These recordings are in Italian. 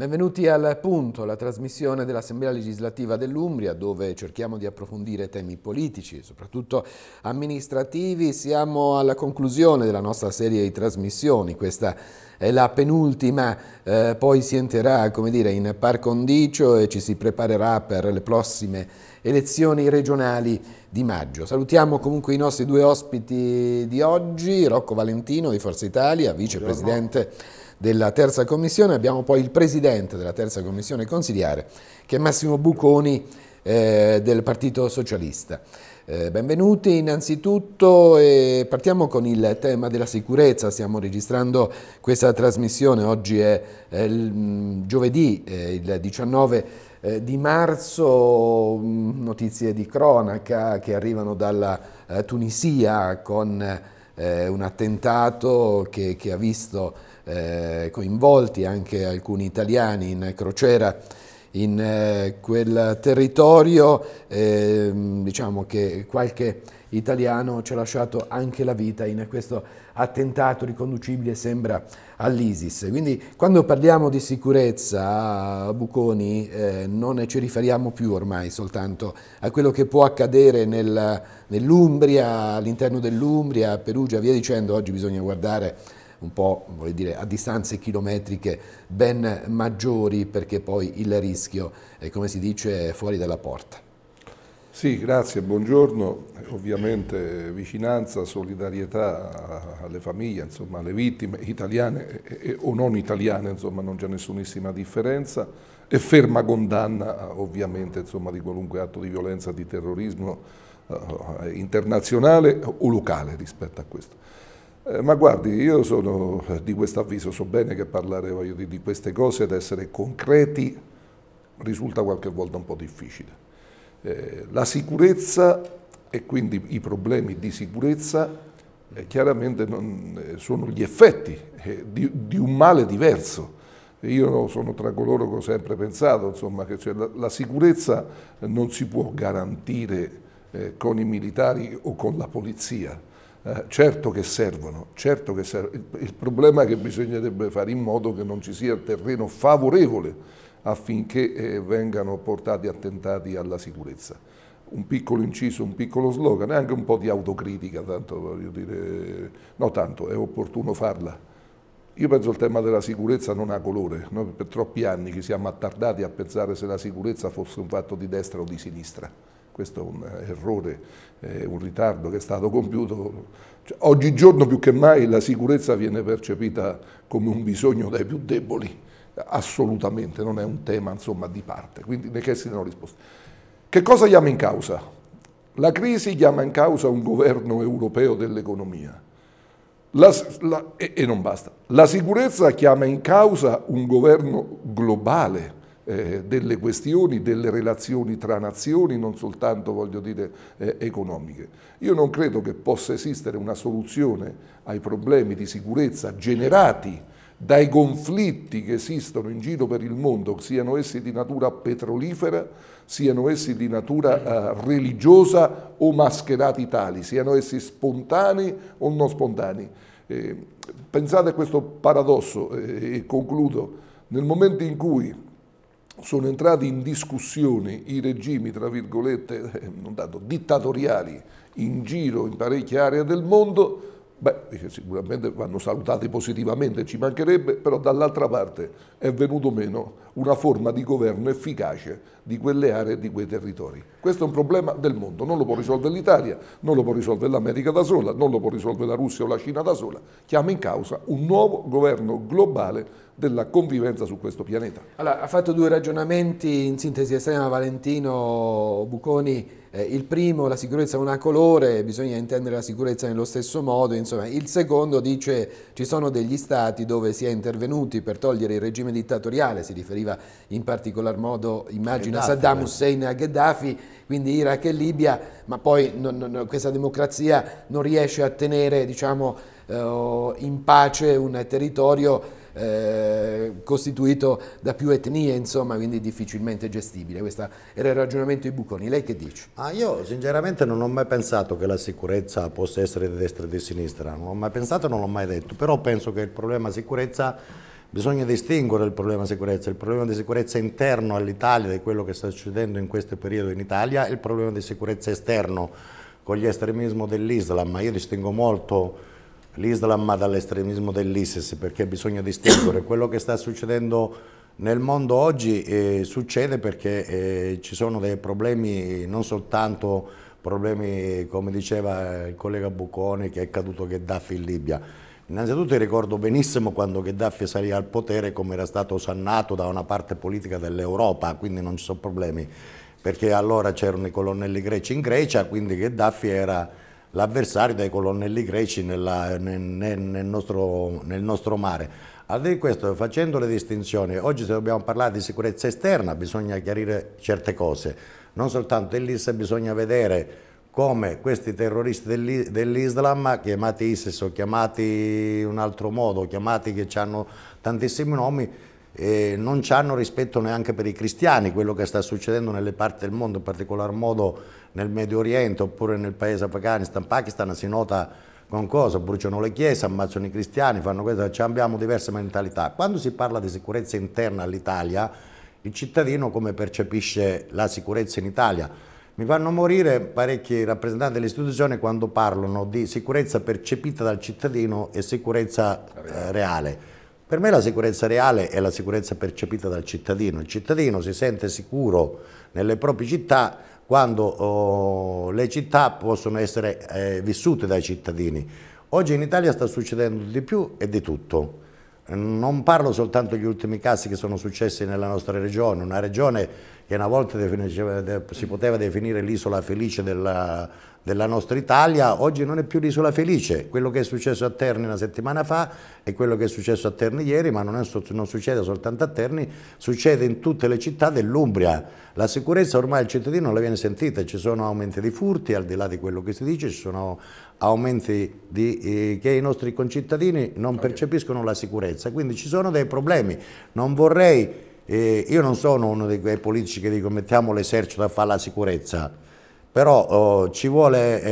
Benvenuti al punto, la trasmissione dell'Assemblea legislativa dell'Umbria dove cerchiamo di approfondire temi politici, soprattutto amministrativi. Siamo alla conclusione della nostra serie di trasmissioni, questa è la penultima, eh, poi si entrerà dire, in par condicio e ci si preparerà per le prossime elezioni regionali di maggio. Salutiamo comunque i nostri due ospiti di oggi, Rocco Valentino di Forza Italia, vicepresidente della terza commissione, abbiamo poi il presidente della terza commissione consigliare che è Massimo Buconi eh, del Partito Socialista. Eh, benvenuti innanzitutto e partiamo con il tema della sicurezza, stiamo registrando questa trasmissione, oggi è, è il, giovedì eh, il 19 eh, di marzo mm, notizie di cronaca che arrivano dalla eh, Tunisia con eh, un attentato che, che ha visto eh, coinvolti anche alcuni italiani in crociera in eh, quel territorio, ehm, diciamo che qualche italiano ci ha lasciato anche la vita in questo attentato riconducibile sembra all'ISIS. Quindi quando parliamo di sicurezza, Buconi, eh, non ci riferiamo più ormai soltanto a quello che può accadere nel, nell'Umbria, all'interno dell'Umbria, a Perugia, via dicendo, oggi bisogna guardare un po' dire, a distanze chilometriche ben maggiori perché poi il rischio è eh, come si dice fuori dalla porta. Sì, grazie, buongiorno. Ovviamente vicinanza, solidarietà alle famiglie, insomma, alle vittime italiane o non italiane, insomma, non c'è nessunissima differenza e ferma condanna ovviamente insomma, di qualunque atto di violenza, di terrorismo eh, internazionale o locale rispetto a questo. Eh, ma guardi, io sono eh, di questo avviso, so bene che parlare dire, di queste cose ed essere concreti risulta qualche volta un po' difficile eh, la sicurezza e quindi i problemi di sicurezza eh, chiaramente non, eh, sono gli effetti eh, di, di, un male diverso. Io sono tra coloro che ho sempre pensato insomma, che cioè, la, la, sicurezza non si può garantire con i militari o con la polizia. Eh, certo che servono, certo che servono. Il, il, problema è che bisognerebbe fare in modo che non ci sia terreno favorevole affinché eh, vengano portati attentati alla sicurezza. Un piccolo inciso, un piccolo slogan e anche un po' di autocritica, tanto voglio dire, no tanto, è opportuno farla. Io penso il tema della sicurezza non ha colore, noi per troppi anni ci siamo attardati a pensare se la sicurezza fosse un fatto di destra o di sinistra. Questo è un errore, è un ritardo che è stato compiuto. Cioè, oggigiorno più che mai la sicurezza viene percepita come un bisogno dai più deboli assolutamente, non è un tema insomma, di parte, quindi necessitano no risposte. Che cosa chiama in causa? La crisi chiama in causa un governo europeo dell'economia. La, la, e, e, non basta. La sicurezza chiama in causa un governo globale eh, delle questioni, delle relazioni tra nazioni, non soltanto, voglio dire, eh, economiche. Io non credo che possa esistere una soluzione ai problemi di sicurezza generati dai conflitti che esistono in giro per il mondo, siano essi di natura petrolifera, siano essi di natura eh, religiosa o mascherati tali, siano essi spontanei o non spontanei. Eh, pensate a questo paradosso eh, e concludo. Nel momento in cui sono entrati in discussione i regimi, tra virgolette, eh, non tanto dittatoriali, in giro in parecchie aree del mondo, Beh, sicuramente vanno salutati positivamente, ci mancherebbe, però dall'altra parte è venuto meno una forma di governo efficace di quelle aree di quei territori. Questo è un problema del mondo, non lo può risolvere l'Italia, non lo può risolvere l'America da sola, non lo può risolvere la Russia o la Cina da sola. Chiama in causa un nuovo governo globale della convivenza su questo pianeta. Allora, ha fatto due ragionamenti in sintesi estrema Valentino Buconi eh, il primo, la sicurezza non ha colore, bisogna intendere la sicurezza nello stesso modo, insomma. il secondo dice ci sono degli stati dove si è intervenuti per togliere il regime dittatoriale, si riferiva in particolar modo, immagino, a Saddam eh. Hussein e a Gheddafi, quindi Iraq e Libia, ma poi non, non, questa democrazia non riesce a tenere diciamo, eh, in pace un territorio eh, costituito da più etnie, insomma, quindi difficilmente gestibile. Questo era il ragionamento di Buconi. Lei che dice? Ah, io sinceramente non ho mai pensato che la sicurezza possa essere di destra e di sinistra, non ho mai pensato, e non l'ho mai detto, però penso che il problema sicurezza... Bisogna distinguere il problema sicurezza, il problema di sicurezza interno all'Italia, di quello che sta succedendo in questo periodo in Italia, e il problema di sicurezza esterno con gli estremismo dell'Islam. Io distingo molto l'Islam dall'estremismo dell'ISIS perché bisogna distinguere quello che sta succedendo nel mondo oggi eh, succede perché eh, ci sono dei problemi, non soltanto problemi come diceva il collega Bucconi che è caduto Gheddafi in Libia. Innanzitutto ricordo benissimo quando Gheddafi salì al potere come era stato sannato da una parte politica dell'Europa, quindi non ci sono problemi, perché allora c'erano i colonnelli greci in Grecia, quindi Gheddafi era l'avversario dei colonnelli greci nella, nel, nel, nostro, nel nostro mare. Al di questo, facendo le distinzioni, oggi se dobbiamo parlare di sicurezza esterna bisogna chiarire certe cose, non soltanto dell'IS bisogna vedere come questi terroristi dell'Islam, chiamati ISIS o chiamati in un altro modo, chiamati che hanno tantissimi nomi, e non hanno rispetto neanche per i cristiani, quello che sta succedendo nelle parti del mondo, in particolar modo nel Medio Oriente oppure nel paese Afghanistan, Pakistan, si nota con cosa? Bruciano le chiese, ammazzano i cristiani, fanno questo, cioè abbiamo diverse mentalità. Quando si parla di sicurezza interna all'Italia, il cittadino come percepisce la sicurezza in Italia? Mi fanno morire parecchi rappresentanti delle istituzioni quando parlano di sicurezza percepita dal cittadino e sicurezza eh, reale. Per me la sicurezza reale è la sicurezza percepita dal cittadino. Il cittadino si sente sicuro nelle proprie città quando oh, le città possono essere eh, vissute dai cittadini. Oggi in Italia sta succedendo di più e di tutto. Non parlo soltanto degli ultimi casi che sono successi nella nostra regione, una regione che una volta si poteva definire l'isola felice della, della nostra Italia oggi non è più l'isola felice. Quello che è successo a Terni una settimana fa e quello che è successo a Terni ieri, ma non, è, non succede soltanto a Terni, succede in tutte le città dell'Umbria. La sicurezza ormai al cittadino non la viene sentita, ci sono aumenti di furti, al di là di quello che si dice, ci sono aumenti di, eh, che i nostri concittadini non percepiscono la sicurezza, quindi ci sono dei problemi. Non vorrei, eh, io non sono uno di quei politici che dico mettiamo l'esercito a fare la sicurezza, però oh, ci vuole,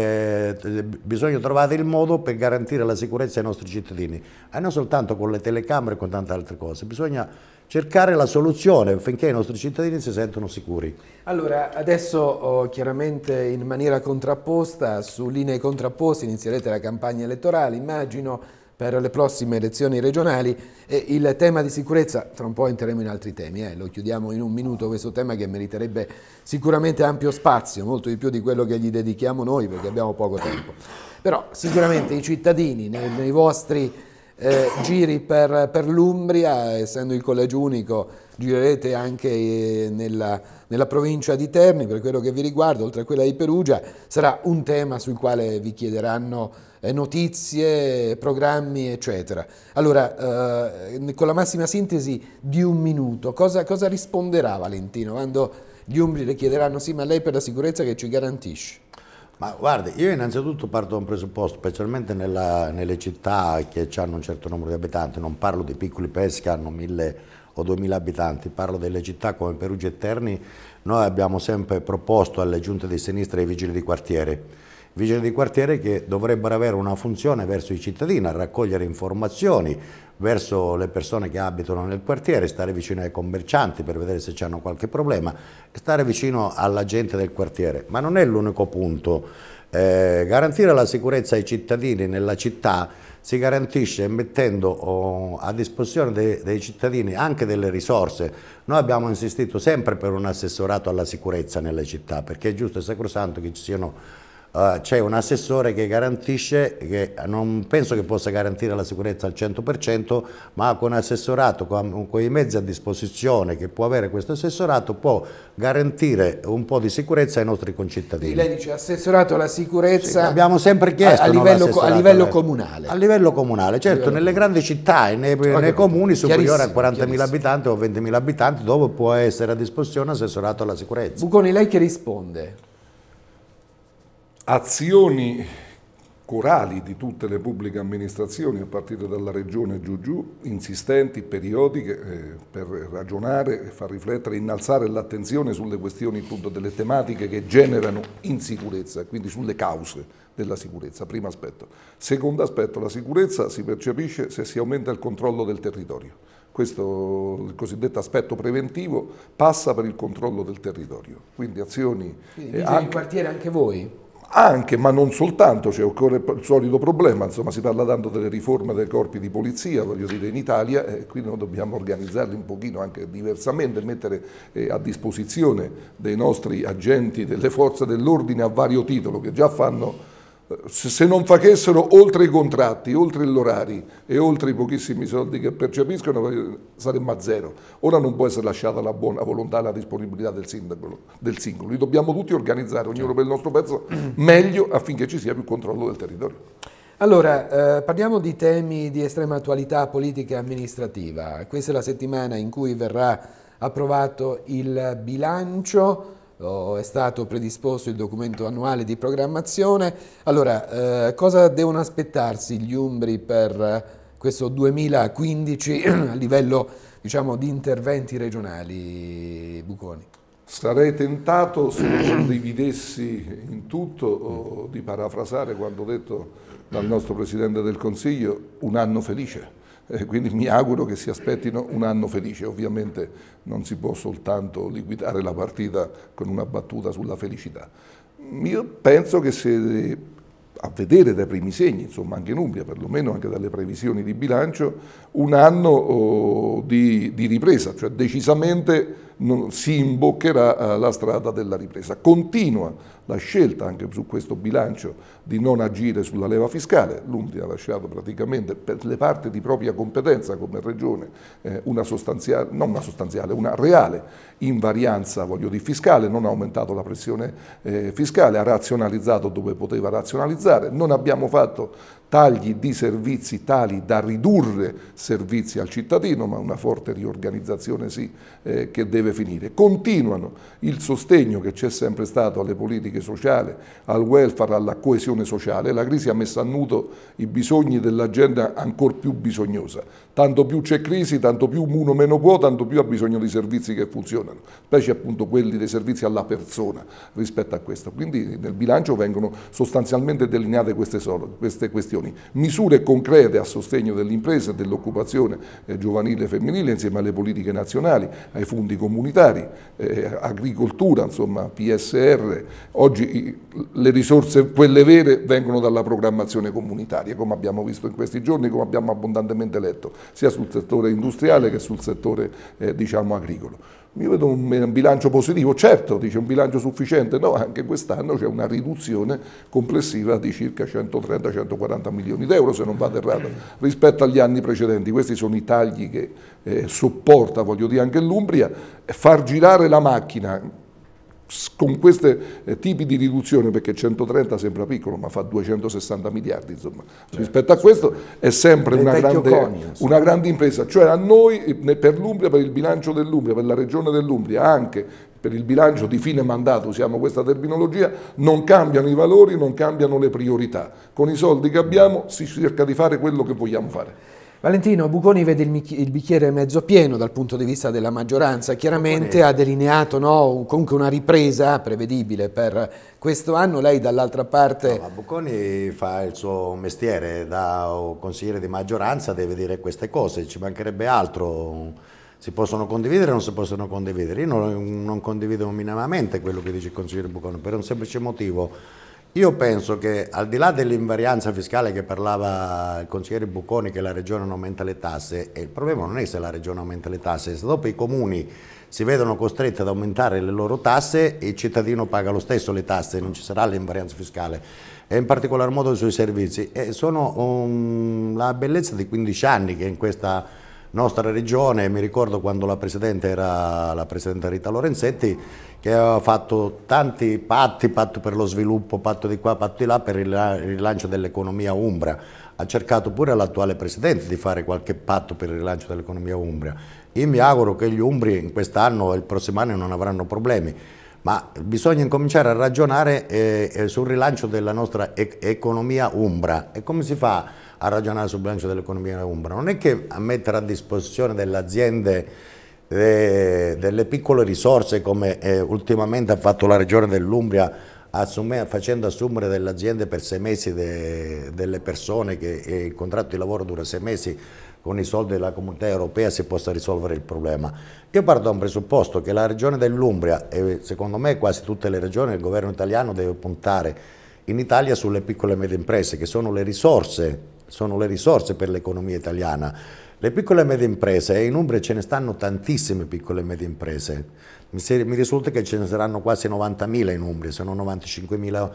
eh, bisogna trovare il modo per garantire la sicurezza ai nostri cittadini, e non soltanto con le telecamere e con tante altre cose, bisogna cercare la soluzione affinché i nostri cittadini si sentano sicuri. Allora, adesso oh, chiaramente in maniera contrapposta, su linee contrapposte inizierete la campagna elettorale, immagino per le prossime elezioni regionali e il tema di sicurezza, tra un po' entreremo in altri temi, eh, lo chiudiamo in un minuto questo tema che meriterebbe sicuramente ampio spazio, molto di più di quello che gli dedichiamo noi perché abbiamo poco tempo. Però sicuramente i cittadini nei, nei vostri eh, giri per, per l'Umbria, essendo il collegio unico, girerete anche eh, nella, nella, provincia di Terni, per quello che vi riguarda, oltre a quella di Perugia, sarà un tema sul quale vi chiederanno eh, notizie, programmi, eccetera. Allora, eh, con la massima sintesi di un minuto, cosa, cosa risponderà Valentino quando gli Umbri le chiederanno sì, ma lei per la sicurezza che ci garantisce? Ma guarda, io innanzitutto parto da un presupposto, specialmente nella, nelle città che hanno un certo numero di abitanti, non parlo di piccoli paesi che hanno mille o duemila abitanti, parlo delle città come Perugia e Terni, noi abbiamo sempre proposto alle giunte di sinistra i vigili di quartiere, vigili di quartiere che dovrebbero avere una funzione verso i cittadini, a raccogliere informazioni, verso le persone che abitano nel quartiere, stare vicino ai commercianti per vedere se hanno qualche problema, stare vicino alla gente del quartiere. Ma non è l'unico punto. Eh, garantire la sicurezza ai cittadini nella città si garantisce mettendo oh, a disposizione dei, dei, cittadini anche delle risorse. Noi abbiamo insistito sempre per un assessorato alla sicurezza nelle città perché è giusto e sacrosanto che ci siano eh, c'è un assessore che garantisce, che non penso che possa garantire la sicurezza al 100%, ma con assessorato, con, con, i mezzi a disposizione che può avere questo assessorato, può garantire un po' di sicurezza ai nostri concittadini. Quindi lei dice assessorato alla sicurezza... Sì, abbiamo sempre chiesto... A, a, livello, a, livello, eh. comunale. A livello comunale, certo, livello nelle grandi città e nei, nei comuni superiori a 40.000 abitanti o 20.000 abitanti, dove può essere a disposizione assessorato alla sicurezza. Buconi, lei che risponde? azioni corali di tutte le pubbliche amministrazioni, a partire dalla regione giù giù, insistenti, periodiche, eh, per ragionare, far riflettere, innalzare l'attenzione sulle questioni, appunto, delle tematiche che generano insicurezza, quindi sulle cause della sicurezza, primo aspetto. Secondo aspetto, la sicurezza si percepisce se si aumenta il controllo del territorio. Questo, il cosiddetto aspetto preventivo, passa per il controllo del territorio. Quindi azioni... Quindi eh, anche... quartiere anche voi? anche, ma non soltanto, cioè occorre il solito problema, insomma si parla tanto delle riforme dei corpi di polizia, voglio dire in Italia, e eh, qui noi dobbiamo organizzarli un pochino anche diversamente, mettere eh, a disposizione dei nostri agenti delle forze dell'ordine a vario titolo che già fanno se non facessero oltre i contratti, oltre gli orari e oltre i pochissimi soldi che percepiscono eh, saremmo a zero. Ora non può essere lasciata la buona volontà e la disponibilità del, sindaco, del singolo. Li dobbiamo tutti organizzare, ognuno per il nostro pezzo, certo. meglio affinché ci sia più controllo del territorio. Allora, eh, parliamo di temi di estrema attualità politica e amministrativa. Questa è la settimana in cui verrà approvato il bilancio è stato predisposto il documento annuale di programmazione. Allora, eh, cosa devono aspettarsi gli Umbri per eh, questo 2015 a livello diciamo, di interventi regionali, Buconi? Sarei tentato se condividessi in tutto di parafrasare quando detto dal nostro Presidente del Consiglio un anno felice. Eh, quindi mi auguro che si aspettino un anno felice. Ovviamente non si può soltanto liquidare la partita con una battuta sulla felicità. Io penso che se eh, a vedere dai primi segni, insomma anche in Umbria, perlomeno anche dalle previsioni di bilancio, un anno oh, di, di ripresa, cioè decisamente non, si imboccherà eh, la strada della ripresa. Continua la scelta anche su questo bilancio di non agire sulla leva fiscale, l'Umbria ha lasciato praticamente per le parti di propria competenza come regione eh, una sostanziale, non una sostanziale, una reale invarianza voglio dire, fiscale, non ha aumentato la pressione eh, fiscale, ha razionalizzato dove poteva razionalizzare, non abbiamo fatto tagli di servizi tali da ridurre servizi al cittadino, ma una forte riorganizzazione sì eh, che deve deve finire. Continuano il sostegno che c'è sempre stato alle politiche sociali, al welfare, alla coesione sociale. La crisi ha messo a nudo i bisogni della gente ancora più bisognosa. Tanto più c'è crisi, tanto più uno meno può, tanto più ha bisogno di servizi che funzionano, specie appunto quelli dei servizi alla persona rispetto a questo. Quindi nel bilancio vengono sostanzialmente delineate queste, solo, queste questioni. Misure concrete a sostegno dell'impresa dell'occupazione eh, giovanile e femminile insieme alle politiche nazionali, ai fondi comunitari, eh, agricoltura, insomma PSR. Oggi le risorse, quelle vere, vengono dalla programmazione comunitaria, come abbiamo visto in questi giorni, come abbiamo abbondantemente letto sia sul settore industriale che sul settore eh, diciamo, agricolo. Io vedo eh, un bilancio positivo, certo, dice un bilancio sufficiente, no, anche quest'anno c'è una riduzione complessiva di circa 130-140 milioni di euro, se non vado errato, rispetto agli anni precedenti. Questi sono i tagli che eh, sopporta, voglio dire, anche l'Umbria. Far girare la macchina, con questi eh, tipi di riduzione, perché 130 sembra piccolo, ma fa 260 miliardi, insomma, certo, rispetto a questo è sempre una grande, una grande, impresa. Cioè a noi, eh, per l'Umbria, per il bilancio dell'Umbria, per la regione dell'Umbria, anche per il bilancio di fine mandato, usiamo questa terminologia, non cambiano i valori, non cambiano le priorità. Con i soldi che abbiamo si cerca di fare quello che vogliamo fare. Valentino Buconi vede il, il, bicchiere mezzo pieno dal punto di vista della maggioranza, chiaramente ha delineato no, comunque una ripresa prevedibile per questo anno, lei dall'altra parte... No, Buconi fa il suo mestiere, da consigliere di maggioranza deve dire queste cose, ci mancherebbe altro si possono condividere o non si possono condividere. Io non, non condivido minimamente quello che dice il consigliere Bucone per un semplice motivo. Io penso che al di là dell'invarianza fiscale che parlava il consigliere Bucconi che la regione non aumenta le tasse, il problema non è se la regione aumenta le tasse, se dopo i comuni si vedono costretti ad aumentare le loro tasse, il cittadino paga lo stesso le tasse, non ci sarà l'invarianza fiscale, e in particolar modo sui servizi. E sono um, la bellezza di 15 anni che in questa nostra regione, mi ricordo quando la Presidente era la Presidente Rita Lorenzetti, che aveva fatto tanti patti, patto per lo sviluppo, patto di qua, patto di là, per il rilancio dell'economia umbra. Ha cercato pure l'attuale Presidente di fare qualche patto per il rilancio dell'economia umbra. Io mi auguro che gli umbri in quest'anno e il prossimo anno non avranno problemi ma bisogna incominciare a ragionare eh, eh, sul rilancio della nostra e economia umbra. E come si fa a ragionare sul rilancio dell'economia umbra? Non è che a mettere a disposizione delle aziende eh, delle piccole risorse come eh, ultimamente ha fatto la regione dell'Umbria assume, facendo assumere delle aziende per sei mesi de, delle persone che eh, il contratto di lavoro dura sei mesi con i soldi della comunità europea si possa risolvere il problema. Io parto da un presupposto che la regione dell'Umbria e secondo me quasi tutte le regioni del governo italiano deve puntare in Italia sulle piccole e medie imprese che sono le risorse, sono le risorse per l'economia italiana. Le piccole e medie imprese, e in Umbria ce ne stanno tantissime piccole e medie imprese, mi, risulta che ce ne saranno quasi 90.000 in Umbria, sono 95.000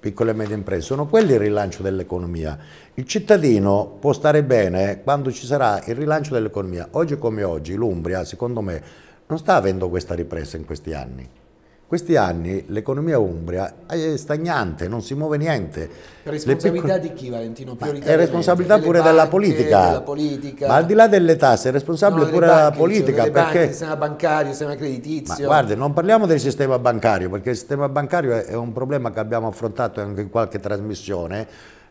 piccole e medie imprese, sono quelli il rilancio dell'economia. Il cittadino può stare bene quando ci sarà il rilancio dell'economia. Oggi come oggi l'Umbria, secondo me, non sta avendo questa ripresa in questi anni questi anni l'economia umbria è stagnante, non si muove niente. Responsabilità piccole... di chi Valentino? È responsabilità pure banche, della, politica. della, politica. Ma al di là delle tasse è responsabile no, pure banche, della politica. Cioè, perché... Banche, il sistema bancario, il sistema creditizio. Ma guarda, non parliamo del sistema bancario, perché il sistema bancario è un problema che abbiamo affrontato anche in qualche trasmissione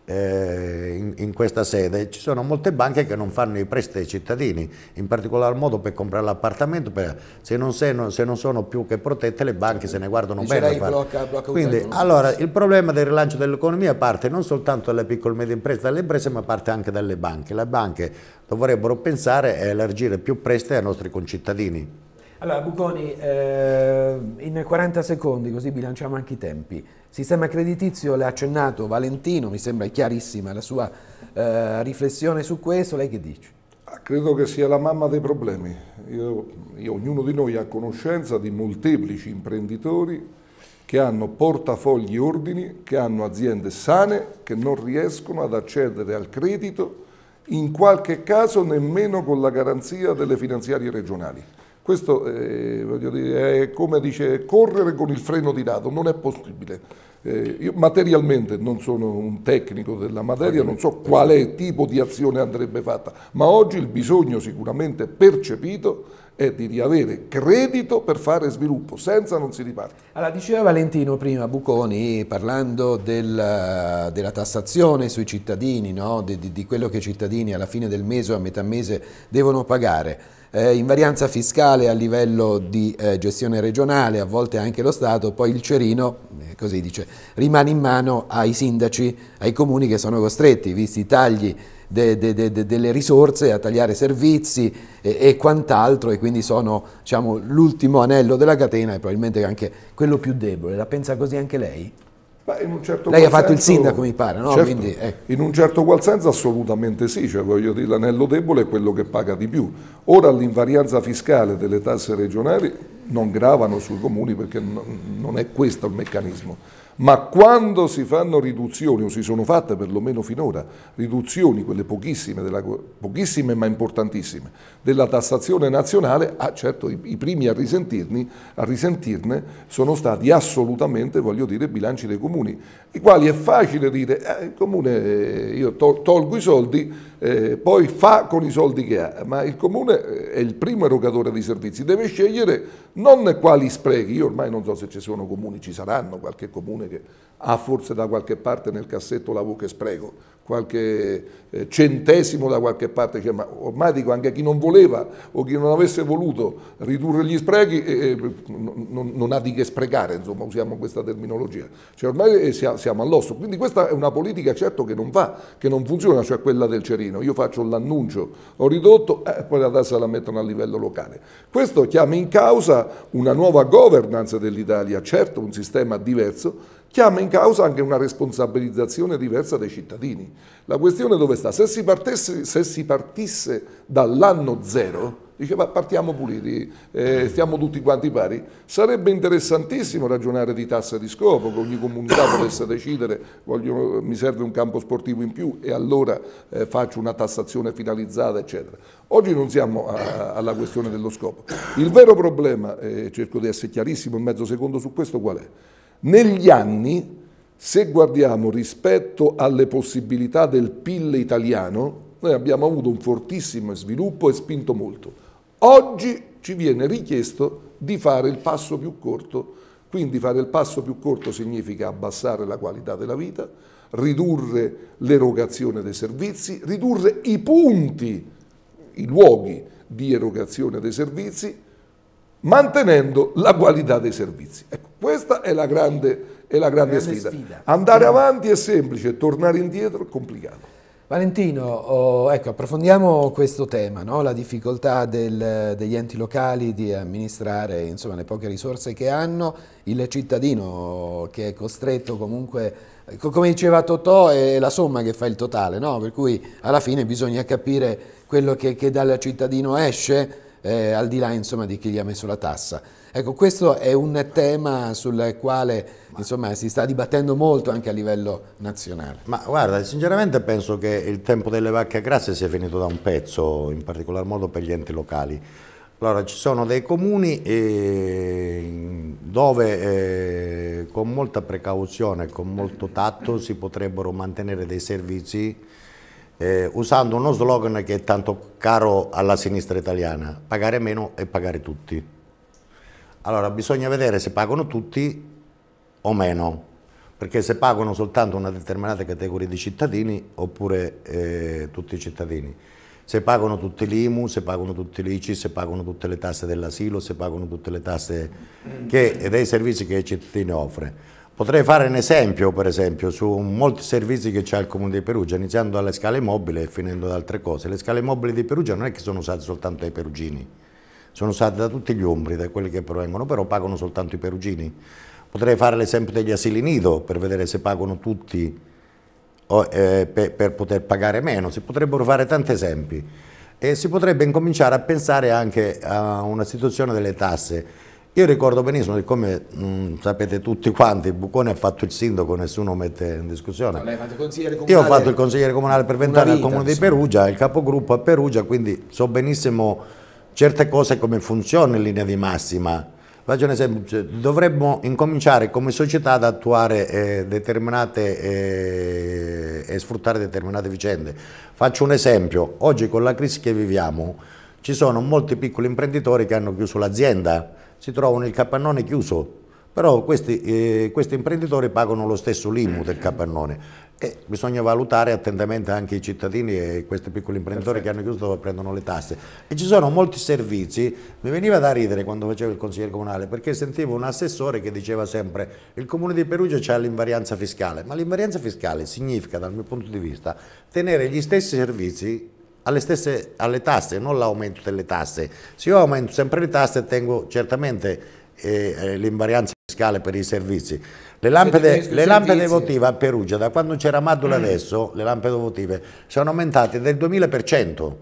eh, in, in, questa sede ci sono molte banche che non fanno i prestiti ai cittadini, in particolar modo per comprare l'appartamento, se, se, non sono più che protette le banche se ne guardano Dice bene. Blocca, blocca Quindi, allora, il problema del rilancio dell'economia parte non soltanto dalle piccole e medie imprese, dalle imprese, ma parte anche dalle banche. Le banche dovrebbero pensare a elargire più prestiti ai nostri concittadini. Allora, Buconi, eh, in 40 secondi, così bilanciamo anche i tempi. Sistema creditizio, l'ha accennato Valentino, mi sembra chiarissima la sua eh, riflessione su questo, lei che dice? Ah, credo che sia la mamma dei problemi. Io, io, ognuno di noi ha conoscenza di molteplici imprenditori che hanno portafogli ordini, che hanno aziende sane, che non riescono ad accedere al credito, in qualche caso nemmeno con la garanzia delle finanziarie regionali. Questo eh, dire, è come dice correre con il freno di lato, non è possibile. Eh, io materialmente non sono un tecnico della materia, non so quale tipo di azione andrebbe fatta, ma oggi il bisogno sicuramente percepito è di avere credito per fare sviluppo, senza non si riparte. Allora, diceva Valentino prima Buconi, parlando del, della tassazione sui cittadini, no? di, di, di, quello che i cittadini alla fine del mese o a metà mese devono pagare. Eh, invarianza fiscale a livello di eh, gestione regionale, a volte anche lo Stato, poi il cerino, eh, così dice, rimane in mano ai sindaci, ai comuni che sono costretti, visti i tagli de, de, delle risorse, a tagliare servizi e, e quant'altro e quindi sono diciamo, l'ultimo anello della catena e probabilmente anche quello più debole. La pensa così anche lei? Certo Lei ha fatto senso, il sindaco, mi pare, no? certo, Quindi, eh. In un certo qual senso assolutamente sì, cioè, dire, l'anello debole è quello che paga di più. Ora l'invarianza fiscale delle tasse regionali non gravano sui comuni perché non è questo il meccanismo ma quando si fanno riduzioni, o si sono fatte perlomeno finora, riduzioni, quelle pochissime, della, pochissime ma importantissime, della tassazione nazionale, ah, certo i, i primi a, a, risentirne sono stati assolutamente, voglio dire, i bilanci dei comuni, i quali è facile dire, eh, il comune, eh, io tolgo i soldi, eh, poi fa con i soldi che ha, ma il comune eh, è il primo erogatore di servizi, deve scegliere non quali sprechi, io ormai non so se ci sono comuni, ci saranno qualche comune che ha forse da qualche parte nel cassetto la voce spreco, qualche eh, centesimo da qualche parte, cioè, ma ormai dico anche chi non voleva o chi non avesse voluto ridurre gli sprechi eh, eh non, non, ha di che sprecare, insomma usiamo questa terminologia, cioè, ormai eh, siamo all'osso, quindi questa è una politica certo che non va, che non funziona, cioè quella del Cerino, io faccio l'annuncio, ho ridotto e eh, poi la tassa la mettono a livello locale, questo chiama in causa una nuova governance dell'Italia, certo un sistema diverso, chiama in causa anche una responsabilizzazione diversa dei cittadini. La questione dove sta? Se si, partesse, se si partisse dall'anno zero, diceva partiamo puliti, eh, stiamo tutti quanti pari, sarebbe interessantissimo ragionare di tasse di scopo, che ogni comunità potesse decidere voglio, mi serve un campo sportivo in più e allora eh, faccio una tassazione finalizzata eccetera. Oggi non siamo a, alla questione dello scopo. Il vero problema, eh, cerco di essere chiarissimo in mezzo secondo su questo qual è? Negli anni, se guardiamo rispetto alle possibilità del PIL italiano, noi abbiamo avuto un fortissimo sviluppo e spinto molto. Oggi ci viene richiesto di fare il passo più corto, quindi fare il passo più corto significa abbassare la qualità della vita, ridurre l'erogazione dei servizi, ridurre i punti, i luoghi di erogazione dei servizi mantenendo la qualità dei servizi. Ecco, questa è la grande, è la grande, grande sfida. sfida. Andare eh. avanti è semplice, tornare indietro è complicato. Valentino, oh, ecco, approfondiamo questo tema, no? la difficoltà del, degli enti locali di amministrare insomma, le poche risorse che hanno, il cittadino che è costretto comunque, come diceva Totò, è la somma che fa il totale, no? per cui alla fine bisogna capire quello che, che dal cittadino esce, eh, al di là insomma, di chi gli ha messo la tassa. Ecco, questo è un tema sul quale insomma, si sta dibattendo molto anche a livello nazionale. Ma guarda, sinceramente penso che il tempo delle vacche grasse sia finito da un pezzo, in particolar modo per gli enti locali. Allora, ci sono dei comuni eh, dove eh, con molta precauzione, con molto tatto si potrebbero mantenere dei servizi eh, usando uno slogan che è tanto caro alla sinistra italiana, pagare meno e pagare tutti. Allora bisogna vedere se pagano tutti o meno, perché se pagano soltanto una determinata categoria di cittadini oppure eh, tutti i cittadini, se pagano tutti l'IMU, se pagano tutti l'ICI, se pagano tutte le tasse dell'asilo, se pagano tutte le tasse che, dei servizi che i cittadini offrono. Potrei fare un esempio, per esempio, su molti servizi che c'è al Comune di Perugia, iniziando dalle scale mobili e finendo da altre cose. Le scale mobili di Perugia non è che sono usate soltanto dai perugini, sono usate da tutti gli ombri, da quelli che provengono, però pagano soltanto i perugini. Potrei fare l'esempio degli asili nido, per vedere se pagano tutti eh, per poter pagare meno. Si potrebbero fare tanti esempi. E si potrebbe incominciare a pensare anche a una situazione delle tasse io ricordo benissimo, siccome mh, mm, sapete tutti quanti, Bucone ha fatto il sindaco, nessuno mette in discussione. Io ho fatto il consigliere comunale per vent'anni al comune di Perugia, il capogruppo a Perugia, quindi so benissimo certe cose come funziona in linea di massima. Faccio un esempio, cioè, dovremmo incominciare come società ad attuare eh, determinate eh, e sfruttare determinate vicende. Faccio un esempio, oggi con la crisi che viviamo ci sono molti piccoli imprenditori che hanno chiuso l'azienda si trovano il capannone chiuso, però questi, eh, questi imprenditori pagano lo stesso l'IMU del capannone. E bisogna valutare attentamente anche i cittadini e questi piccoli imprenditori Perfetto. che hanno chiuso dove prendono le tasse. E ci sono molti servizi, mi veniva da ridere quando facevo il consigliere comunale perché sentivo un assessore che diceva sempre il comune di Perugia ha l'invarianza fiscale, ma l'invarianza fiscale significa dal mio punto di vista tenere gli stessi servizi alle, stesse, alle tasse, non l'aumento delle tasse. Se io aumento sempre le tasse tengo certamente eh, eh l'invarianza fiscale per i servizi. Le lampade, le lampade votive a Perugia, da quando c'era Maddula mm. adesso, le lampade votive sono aumentate del 2000%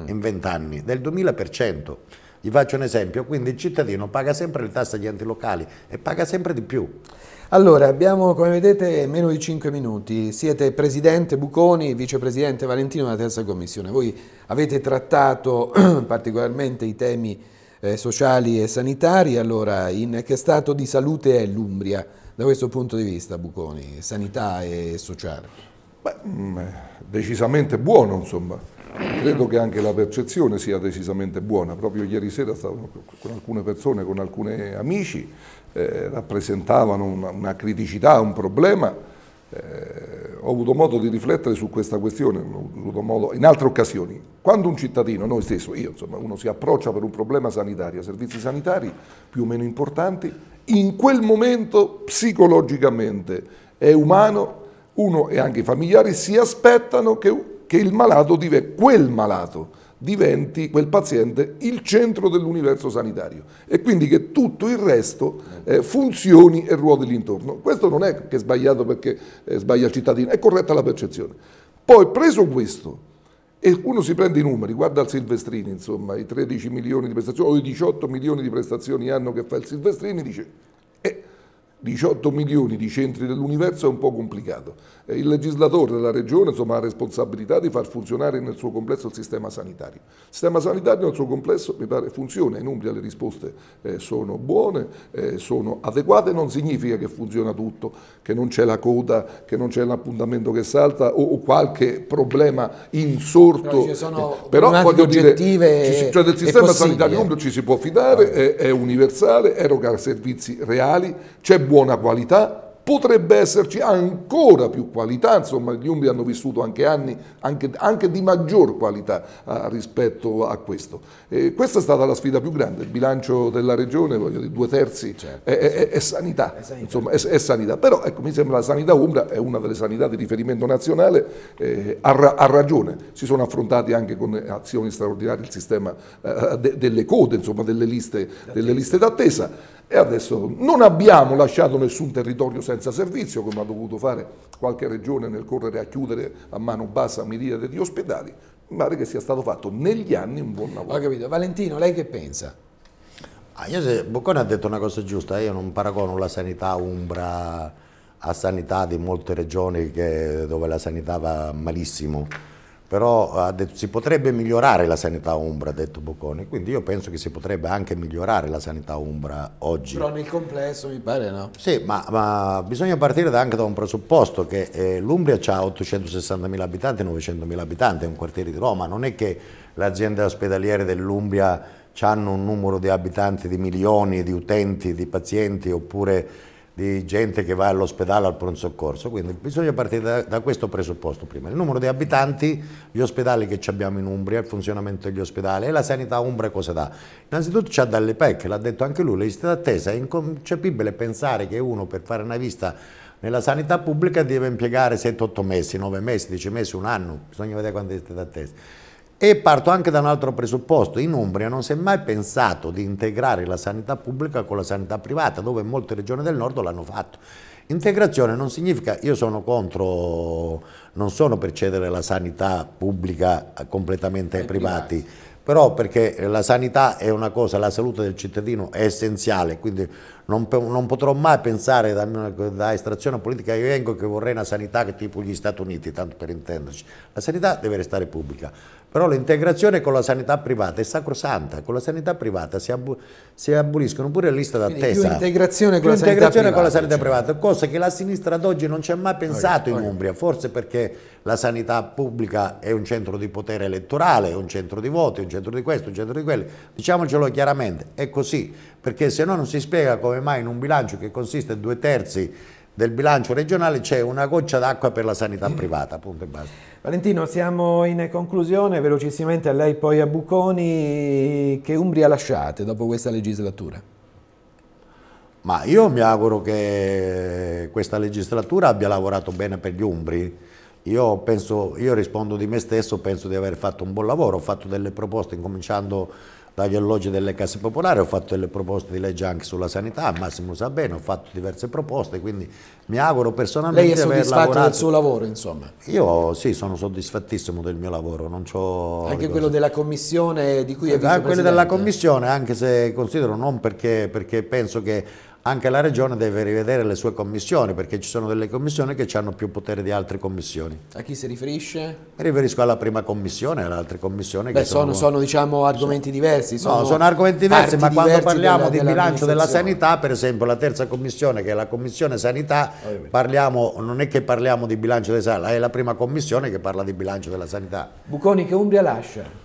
mm. in 20 anni, del 2000%. Vi faccio un esempio, quindi il cittadino paga sempre le tasse agli enti locali e paga sempre di più. Allora, abbiamo come vedete meno di 5 minuti. Siete Presidente Buconi, Vicepresidente Valentino della Terza Commissione. Voi avete trattato particolarmente i temi eh, sociali e sanitari. Allora, in che stato di salute è l'Umbria da questo punto di vista, Buconi, sanità e sociale? Beh, mm, decisamente buono, insomma. Credo che anche la percezione sia decisamente buona. Proprio ieri sera stavo con alcune persone, con alcuni amici, eh, rappresentavano una, una, criticità, un problema. Eh, ho avuto modo di riflettere su questa questione modo, in altre occasioni. Quando un cittadino, noi stesso, io insomma, uno si approccia per un problema sanitario, servizi sanitari più o meno importanti, in quel momento psicologicamente è umano, uno e anche i familiari si aspettano che che il malato dive, quel malato diventi, quel paziente, il centro dell'universo sanitario e quindi che tutto il resto eh, funzioni e ruoti l'intorno. Questo non è che è sbagliato perché eh, sbaglia il cittadino, è corretta la percezione. Poi preso questo, e uno si prende i numeri, guarda il Silvestrini, insomma, i 13 milioni di prestazioni o i 18 milioni di prestazioni anno che fa il Silvestrini, dice... Eh, 18 milioni di centri dell'universo è un po' complicato. Eh, il legislatore della regione insomma, ha responsabilità di far funzionare nel suo complesso il sistema sanitario. Il sistema sanitario nel suo complesso mi pare funziona, in Umbria le risposte eh, sono buone, eh, sono adeguate, non significa che funziona tutto, che non c'è la coda, che non c'è l'appuntamento che salta o, o, qualche problema insorto. Però, ci sono eh, però voglio dire, ci, cioè del sistema sanitario in eh. umbrio ci si può fidare, è, è universale, eroga servizi reali, c'è buona qualità, potrebbe esserci ancora più qualità, insomma gli Umbri hanno vissuto anche anni anche, anche di maggior qualità ah, rispetto a questo. Eh, questa è stata la sfida più grande, il bilancio della regione, voglio dire, due terzi certo, è, è, è, sanità, è, sanità, insomma è, sanità, però ecco, mi sembra la sanità Umbra è una delle sanità di riferimento nazionale, eh, ha, ha, ragione, si sono affrontati anche con azioni straordinarie il sistema eh, de, delle code, insomma delle liste d'attesa e adesso non abbiamo lasciato nessun territorio senza servizio, come ha dovuto fare qualche regione nel correre a chiudere a mano bassa miriade di ospedali, mi pare che sia stato fatto negli anni un buon lavoro. Ho capito. Valentino, lei che pensa? Ah, io se, Boccone ha detto una cosa giusta, io non paragono la sanità umbra a sanità di molte regioni che, dove la sanità va malissimo però detto si potrebbe migliorare la sanità umbra, ha detto Bocconi, quindi io penso che si potrebbe anche migliorare la sanità umbra oggi. Però nel complesso mi pare no? Sì, ma, ma bisogna partire da, anche da un presupposto che eh, l'Umbria ha 860.000 abitanti, 900.000 abitanti, è un quartiere di Roma, non è che le aziende ospedaliere dell'Umbria hanno un numero di abitanti, di milioni, di utenti, di pazienti oppure di gente che va all'ospedale al pronto soccorso, quindi bisogna partire da, da, questo presupposto prima, il numero di abitanti, gli ospedali che abbiamo in Umbria, il funzionamento degli ospedali e la sanità umbra cosa dà. Innanzitutto c'è dalle PEC, l'ha detto anche lui, le liste d'attesa, è inconcepibile pensare che uno per fare una vista nella sanità pubblica deve impiegare 7-8 mesi, 9 mesi, 10 mesi, un anno, bisogna vedere quante liste d'attesa. E parto anche da un altro presupposto, in Umbria non si è mai pensato di integrare la sanità pubblica con la sanità privata, dove molte regioni del nord l'hanno fatto. Integrazione non significa, io sono contro, non sono per cedere la sanità pubblica eh, completamente ai privati, privati però perché la sanità è una cosa, la salute del cittadino è essenziale, quindi non, non potrò mai pensare da, da, estrazione politica che vengo che vorrei una sanità che tipo gli Stati Uniti, tanto per intenderci. La sanità deve restare pubblica, però l'integrazione con la sanità privata è sacrosanta, con la sanità privata si, abu si aboliscono pure le liste d'attesa. Più integrazione, con, più la integrazione privata, con, la sanità cioè. privata, cosa che la sinistra ad oggi non ci ha mai pensato okay, in okay. Umbria, forse perché la sanità pubblica è un centro di potere elettorale, è un centro di voti, è un centro di questo, è un centro di quello. Diciamocelo chiaramente, è così, perché se no non si spiega come come mai in un bilancio che consiste in due terzi del bilancio regionale c'è una goccia d'acqua per la sanità privata, punto e basta. Valentino, siamo in conclusione, velocissimamente a lei poi a Buconi, che Umbria lasciate dopo questa legislatura? Ma io mi auguro che questa legislatura abbia lavorato bene per gli Umbri, io, penso, io rispondo di me stesso, penso di aver fatto un buon lavoro, ho fatto delle proposte incominciando dagli alloggi delle case popolari, ho fatto delle proposte di legge anche sulla sanità, Massimo sa bene, ho fatto diverse proposte, quindi mi auguro personalmente Lei è soddisfatto del suo lavoro, insomma? Io sì, sono soddisfattissimo del mio lavoro, non c'ho... Anche quello della commissione di cui è vicepresidente? Anche quello della commissione, anche se considero non perché, perché penso che anche la regione deve rivedere le sue commissioni perché ci sono delle commissioni che hanno più potere di altre commissioni. A chi si riferisce? Mi riferisco alla prima commissione e alle altre commissioni. Beh, che sono, sono, diciamo, argomenti sono, diversi. Sono no, sono argomenti diversi, ma quando diversi parliamo della, di bilancio della sanità, per esempio la terza commissione che è la commissione sanità, parliamo, non è che parliamo di bilancio della sanità, è la prima commissione che parla di bilancio della sanità. Buconi che Umbria lascia?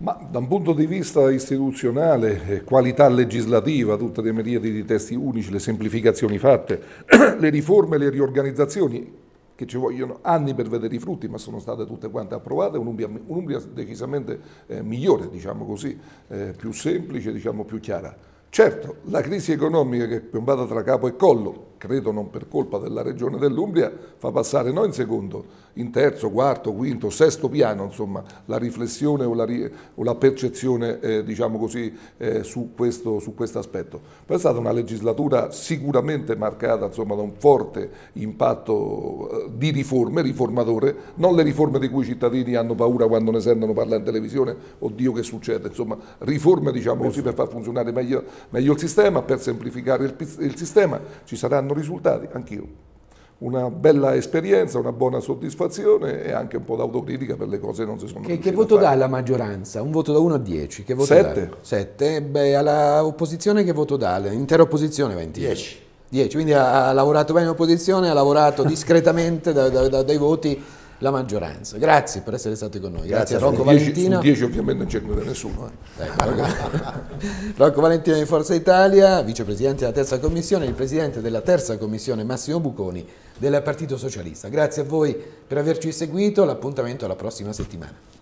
Ma da un punto di vista istituzionale, eh, qualità legislativa, tutte le miriadi di testi unici, le semplificazioni fatte, le riforme, le riorganizzazioni, che ci vogliono anni per vedere i frutti, ma sono state tutte quante approvate, un'Umbria, un decisamente eh, migliore, diciamo così, eh, più semplice, diciamo più chiara. Certo, la crisi economica che è piombata tra capo e collo, credo non per colpa della regione dell'Umbria, fa passare noi in secondo, in terzo, quarto, quinto, sesto piano, insomma, la riflessione o la, o la percezione, eh, diciamo così, eh, su, questo, su questo aspetto. Poi è stata una legislatura sicuramente marcata, insomma, da un forte impatto eh, di riforme, riformatore, non le riforme di cui i cittadini hanno paura quando ne sentono parlare in televisione, oddio che succede, insomma, riforme, diciamo così, per far funzionare meglio, meglio il sistema, per semplificare il, il sistema, ci saranno risultati, anch'io una bella esperienza, una buona soddisfazione e anche un po' d'autocritica per le cose che non si sono Che, che voto dà la maggioranza? Un voto da 1 a 10? Che voto 7. 7. Eh, beh, alla opposizione che voto dà? L'intera opposizione va 10. 10. Quindi ha, ha, lavorato bene l'opposizione, ha lavorato discretamente da, da, da, dai voti la maggioranza. Grazie per essere stati con noi. Grazie, Grazie a Rocco 10, Valentino. 10 ovviamente non c'è nessuno. Eh. Eh, Rocco Valentino di Forza Italia, vicepresidente della terza commissione, il presidente della terza commissione Massimo Buconi del Partito Socialista. Grazie a voi per averci seguito, l'appuntamento alla prossima settimana.